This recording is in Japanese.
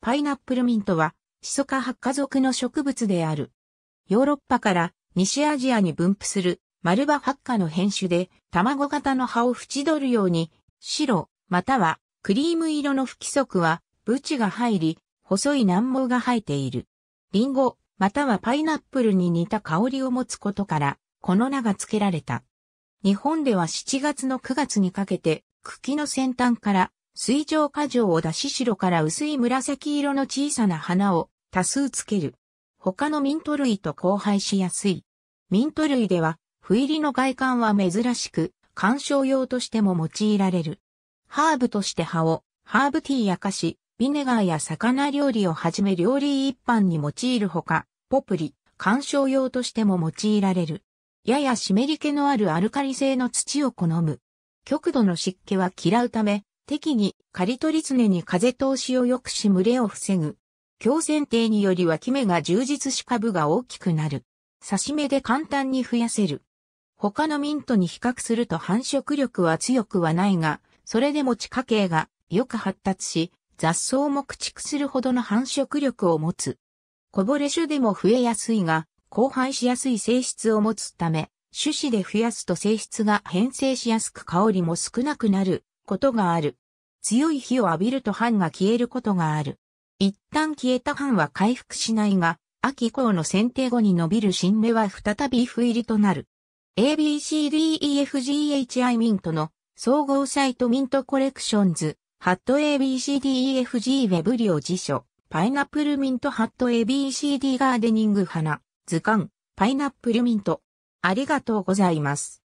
パイナップルミントは、シソ科発火属の植物である。ヨーロッパから西アジアに分布するマルバ発火の変種で、卵型の葉を縁取るように、白、またはクリーム色の不規則は、ブチが入り、細い軟毛が生えている。リンゴ、またはパイナップルに似た香りを持つことから、この名が付けられた。日本では7月の9月にかけて、茎の先端から水上過状を出し白から薄い紫色の小さな花を多数つける。他のミント類と交配しやすい。ミント類では、不入りの外観は珍しく、観賞用としても用いられる。ハーブとして葉を、ハーブティーや菓子、ビネガーや魚料理をはじめ料理一般に用いるほか、ポプリ、観賞用としても用いられる。やや湿り気のあるアルカリ性の土を好む。極度の湿気は嫌うため、適宜、刈取り常に風通しを良くし群れを防ぐ。強剪定により脇芽が充実し株が大きくなる。刺し目で簡単に増やせる。他のミントに比較すると繁殖力は強くはないが、それでも地下茎がよく発達し、雑草も駆逐するほどの繁殖力を持つ。こぼれ種でも増えやすいが、交配しやすい性質を持つため、種子で増やすと性質が変性しやすく香りも少なくなることがある。強い火を浴びると藩が消えることがある。一旦消えた藩は回復しないが、秋以降の選定後に伸びる新芽は再び不入りとなる。ABCDEFGHI ミントの総合サイトミントコレクションズ、ハット ABCDEFG ウェブリオ辞書、パイナップルミントハット ABCD ガーデニング花、図鑑、パイナップルミント。ありがとうございます。